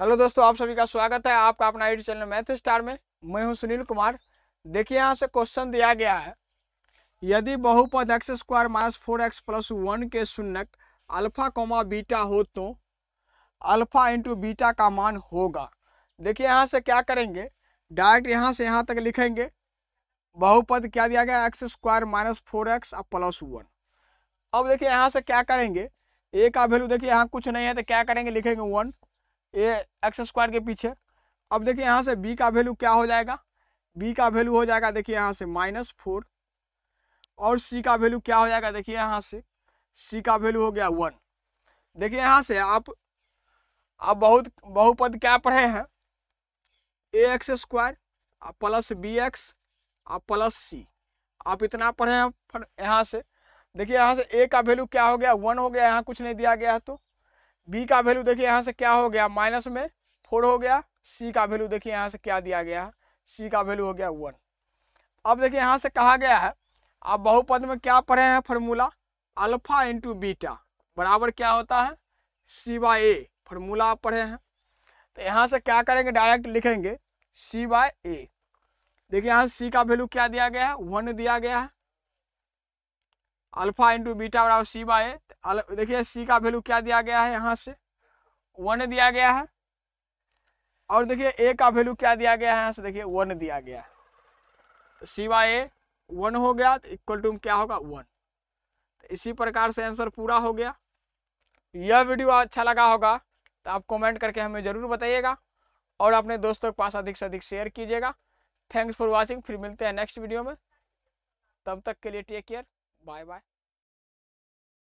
Hello दोस्तों आप सभी का स्वागत है आपका अपना यूट्यूब चैनल मैथ स्टार में मैं हूं सुनील कुमार देखिए यहाँ से क्वेश्चन दिया गया है यदि बहुपद X square minus four X plus one के शून्यक अल्फा कोमा बीटा हो तो अल्फा इंटू बीटा का मान होगा देखिए यहाँ से क्या करेंगे डायरेक्ट यहाँ से यहाँ तक लिखेंगे बहुपद क्या दिया गया X square minus four X और प्लस वन अब देखिए यहाँ से क्या करेंगे ए का वैल्यू देखिए यहाँ कुछ नहीं है तो क्या करेंगे लिखेंगे वन ए एक्स स्क्वायर के पीछे अब देखिए यहाँ से बी का वैल्यू क्या हो जाएगा बी का वैल्यू हो जाएगा देखिए यहाँ से माइनस फोर और सी का वैल्यू क्या हो जाएगा देखिए यहाँ से सी का वैल्यू हो गया वन देखिए यहाँ से आप आप बहुत बहुपद क्या पढ़े हैं ए एक्स स्क्वायर और प्लस बी एक्स और प्लस सी आप इतना पढ़े हैं यहाँ से देखिए यहाँ से ए का वैल्यू क्या हो गया वन हो गया यहाँ कुछ नहीं दिया गया है तो बी का वैल्यू देखिए यहाँ से क्या हो गया माइनस में फोर हो गया सी का वैल्यू देखिए यहाँ से क्या दिया गया सी का वैल्यू हो गया वन अब देखिए यहाँ से कहा गया है आप बहुपद में क्या पढ़े हैं फॉर्मूला अल्फा इंटू बीटा बराबर क्या होता है सी बाई ए फॉर्मूला आप पढ़े हैं तो यहाँ से क्या करेंगे डायरेक्ट लिखेंगे सी बाय ए देखिए यहाँ सी का वैल्यू क्या दिया गया है वन दिया गया है अल्फा इंटू बीटा बराबर सी बाय देखिए सी का वैल्यू क्या दिया गया है यहाँ से वन दिया गया है और देखिए ए का वैल्यू क्या दिया गया है यहाँ से देखिए वन दिया गया है तो सी बाय ए वन हो गया तो इक्वल टू क्या होगा वन तो इसी प्रकार से आंसर पूरा हो गया यह वीडियो अच्छा लगा होगा तो आप कमेंट करके हमें ज़रूर बताइएगा और अपने दोस्तों के पास अधिक से अधिक शेयर कीजिएगा थैंक्स फॉर वॉचिंग फिर मिलते हैं नेक्स्ट वीडियो में तब तक के लिए टेक केयर Bye bye.